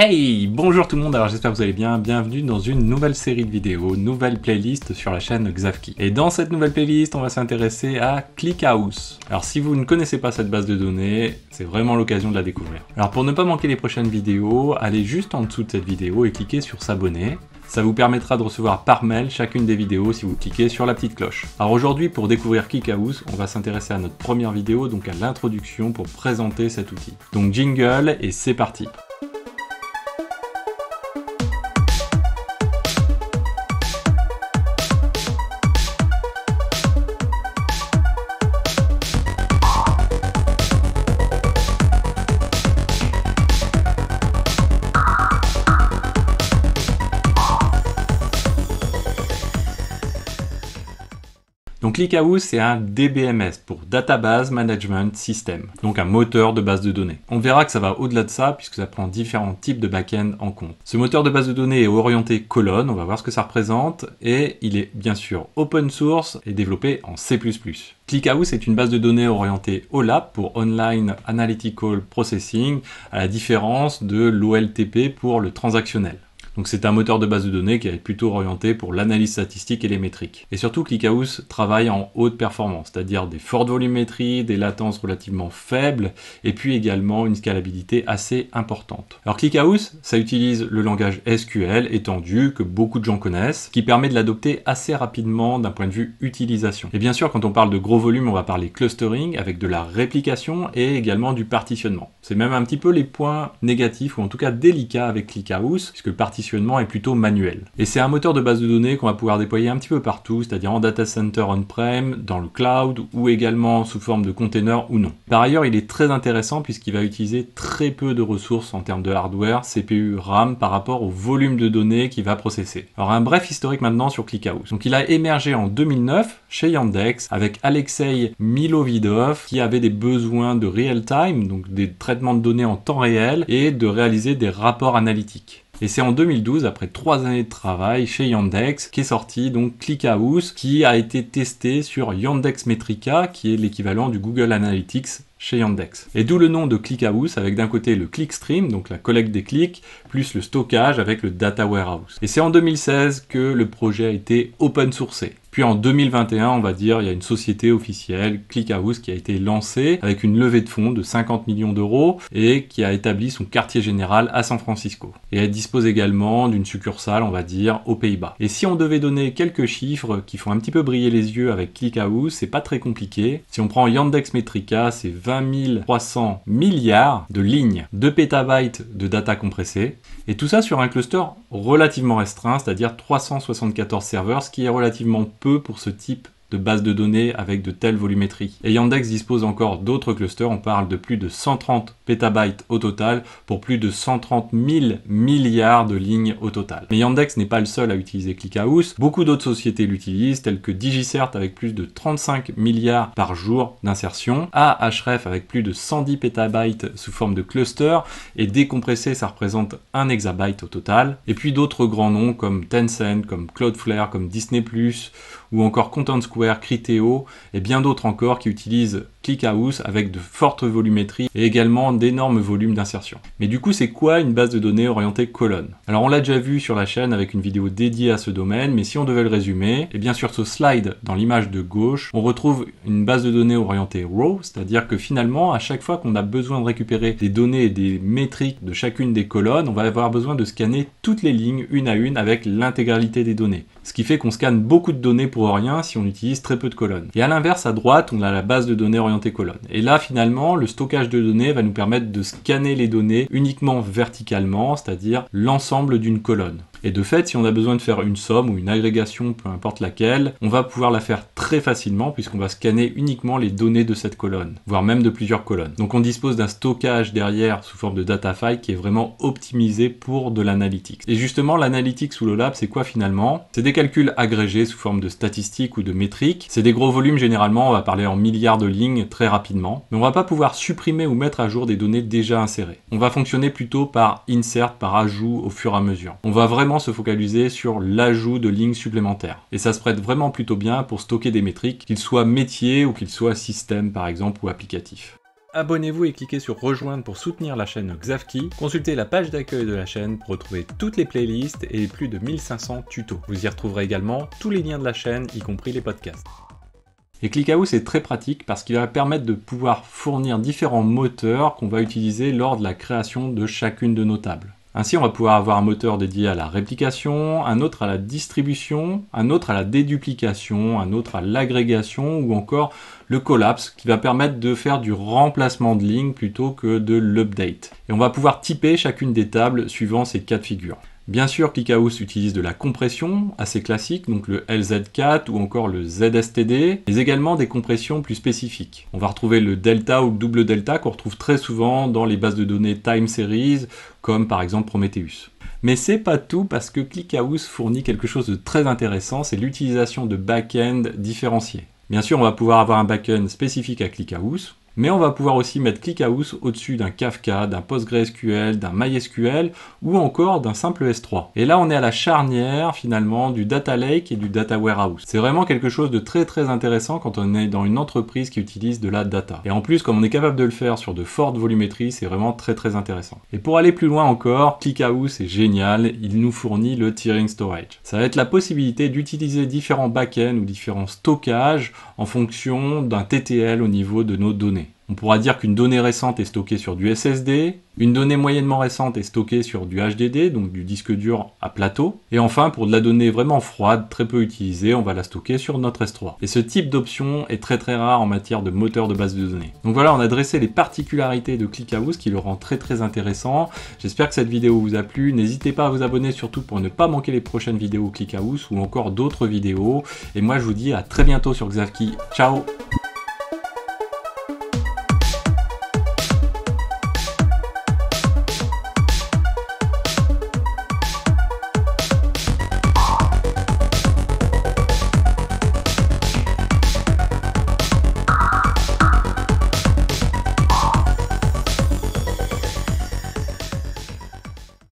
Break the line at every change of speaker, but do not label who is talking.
Hey Bonjour tout le monde, alors j'espère que vous allez bien, bienvenue dans une nouvelle série de vidéos, nouvelle playlist sur la chaîne Xavki. Et dans cette nouvelle playlist, on va s'intéresser à ClickHouse. Alors si vous ne connaissez pas cette base de données, c'est vraiment l'occasion de la découvrir. Alors pour ne pas manquer les prochaines vidéos, allez juste en dessous de cette vidéo et cliquez sur s'abonner. Ça vous permettra de recevoir par mail chacune des vidéos si vous cliquez sur la petite cloche. Alors aujourd'hui, pour découvrir ClickHouse, on va s'intéresser à notre première vidéo, donc à l'introduction pour présenter cet outil. Donc jingle et c'est parti ClickHouse, c'est un DBMS pour Database Management System, donc un moteur de base de données. On verra que ça va au-delà de ça puisque ça prend différents types de back-end en compte. Ce moteur de base de données est orienté colonne, on va voir ce que ça représente, et il est bien sûr open source et développé en C++. ClickHouse est une base de données orientée OLAP pour Online Analytical Processing, à la différence de l'OLTP pour le transactionnel. Donc c'est un moteur de base de données qui est plutôt orienté pour l'analyse statistique et les métriques. Et surtout, ClickHouse travaille en haute performance, c'est-à-dire des fortes volumétries, des latences relativement faibles, et puis également une scalabilité assez importante. Alors ClickHouse, ça utilise le langage SQL étendu que beaucoup de gens connaissent, qui permet de l'adopter assez rapidement d'un point de vue utilisation. Et bien sûr, quand on parle de gros volume, on va parler clustering avec de la réplication et également du partitionnement. C'est même un petit peu les points négatifs ou en tout cas délicats avec ClickHouse, puisque le partitionnement est plutôt manuel. Et c'est un moteur de base de données qu'on va pouvoir déployer un petit peu partout, c'est-à-dire en data center on-prem, dans le cloud ou également sous forme de container ou non. Par ailleurs, il est très intéressant puisqu'il va utiliser très peu de ressources en termes de hardware, CPU, RAM par rapport au volume de données qu'il va processer. Alors un bref historique maintenant sur ClickHouse. Donc il a émergé en 2009 chez Yandex avec Alexei Milovidov qui avait des besoins de real-time, donc des traitements de données en temps réel et de réaliser des rapports analytiques. Et c'est en 2012, après trois années de travail chez Yandex, qu'est sorti donc ClickHouse, qui a été testé sur Yandex Metrica, qui est l'équivalent du Google Analytics chez Yandex. Et d'où le nom de ClickHouse avec d'un côté le ClickStream, donc la collecte des clics, plus le stockage avec le Data Warehouse. Et c'est en 2016 que le projet a été open sourcé. Puis en 2021, on va dire, il y a une société officielle, ClickHouse, qui a été lancée avec une levée de fonds de 50 millions d'euros et qui a établi son quartier général à San Francisco. Et elle dispose également d'une succursale, on va dire, aux Pays-Bas. Et si on devait donner quelques chiffres qui font un petit peu briller les yeux avec ClickHouse, c'est pas très compliqué. Si on prend Yandex Metrica, c'est 20 300 milliards de lignes, de pétabytes de data compressée, et tout ça sur un cluster relativement restreint, c'est-à-dire 374 serveurs, ce qui est relativement peu pour ce type de bases de données avec de telles volumétries. Et Yandex dispose encore d'autres clusters, on parle de plus de 130 pétabytes au total pour plus de 130 000 milliards de lignes au total. Mais Yandex n'est pas le seul à utiliser ClickHouse, beaucoup d'autres sociétés l'utilisent telles que Digicert avec plus de 35 milliards par jour d'insertion, Ahref avec plus de 110 pétabytes sous forme de cluster et décompressé ça représente 1 hexabyte au total, et puis d'autres grands noms comme Tencent, comme Cloudflare, comme Disney+, ou encore Content Square, Criteo et bien d'autres encore qui utilisent avec de fortes volumétries et également d'énormes volumes d'insertion. Mais du coup, c'est quoi une base de données orientée colonne Alors on l'a déjà vu sur la chaîne avec une vidéo dédiée à ce domaine, mais si on devait le résumer, et eh bien sur ce slide dans l'image de gauche, on retrouve une base de données orientée row, c'est-à-dire que finalement, à chaque fois qu'on a besoin de récupérer des données et des métriques de chacune des colonnes, on va avoir besoin de scanner toutes les lignes une à une avec l'intégralité des données. Ce qui fait qu'on scanne beaucoup de données pour rien si on utilise très peu de colonnes. Et à l'inverse, à droite, on a la base de données orientée colonnes. Et là, finalement, le stockage de données va nous permettre de scanner les données uniquement verticalement, c'est-à-dire l'ensemble d'une colonne. Et de fait, si on a besoin de faire une somme ou une agrégation, peu importe laquelle, on va pouvoir la faire très facilement puisqu'on va scanner uniquement les données de cette colonne, voire même de plusieurs colonnes. Donc on dispose d'un stockage derrière sous forme de data file qui est vraiment optimisé pour de l'analytics. Et justement, l'analytics sous le lab, c'est quoi finalement C'est des calculs agrégés sous forme de statistiques ou de métriques. C'est des gros volumes généralement, on va parler en milliards de lignes très rapidement, mais on va pas pouvoir supprimer ou mettre à jour des données déjà insérées. On va fonctionner plutôt par insert, par ajout au fur et à mesure. On va vraiment se focaliser sur l'ajout de lignes supplémentaires. Et ça se prête vraiment plutôt bien pour stocker des métriques, qu'ils soient métiers ou qu'ils soient système par exemple ou applicatif. Abonnez-vous et cliquez sur rejoindre pour soutenir la chaîne Xavki. Consultez la page d'accueil de la chaîne pour retrouver toutes les playlists et plus de 1500 tutos. Vous y retrouverez également tous les liens de la chaîne, y compris les podcasts. Et ClickHouse c'est très pratique parce qu'il va permettre de pouvoir fournir différents moteurs qu'on va utiliser lors de la création de chacune de nos tables. Ainsi, on va pouvoir avoir un moteur dédié à la réplication, un autre à la distribution, un autre à la déduplication, un autre à l'agrégation ou encore le collapse qui va permettre de faire du remplacement de lignes plutôt que de l'update. Et on va pouvoir typer chacune des tables suivant ces quatre figures. Bien sûr, ClickHouse utilise de la compression assez classique, donc le LZ4 ou encore le ZSTD, mais également des compressions plus spécifiques. On va retrouver le delta ou le double delta qu'on retrouve très souvent dans les bases de données time series, comme par exemple Prometheus. Mais c'est pas tout parce que ClickHouse fournit quelque chose de très intéressant, c'est l'utilisation de back-end différenciés. Bien sûr, on va pouvoir avoir un back-end spécifique à ClickHouse, mais on va pouvoir aussi mettre ClickHouse au-dessus d'un Kafka, d'un PostgreSQL, d'un MySQL ou encore d'un simple S3. Et là, on est à la charnière finalement du data lake et du data warehouse. C'est vraiment quelque chose de très très intéressant quand on est dans une entreprise qui utilise de la data. Et en plus, comme on est capable de le faire sur de fortes volumétries, c'est vraiment très très intéressant. Et pour aller plus loin encore, ClickHouse est génial, il nous fournit le tiering storage. Ça va être la possibilité d'utiliser différents backends ou différents stockages en fonction d'un TTL au niveau de nos données. On pourra dire qu'une donnée récente est stockée sur du SSD, une donnée moyennement récente est stockée sur du HDD, donc du disque dur à plateau, et enfin pour de la donnée vraiment froide, très peu utilisée, on va la stocker sur notre S3. Et ce type d'option est très très rare en matière de moteur de base de données. Donc voilà, on a dressé les particularités de ClickHouse qui le rend très très intéressant. J'espère que cette vidéo vous a plu, n'hésitez pas à vous abonner surtout pour ne pas manquer les prochaines vidéos ClickHouse ou encore d'autres vidéos, et moi je vous dis à très bientôt sur Xavki, ciao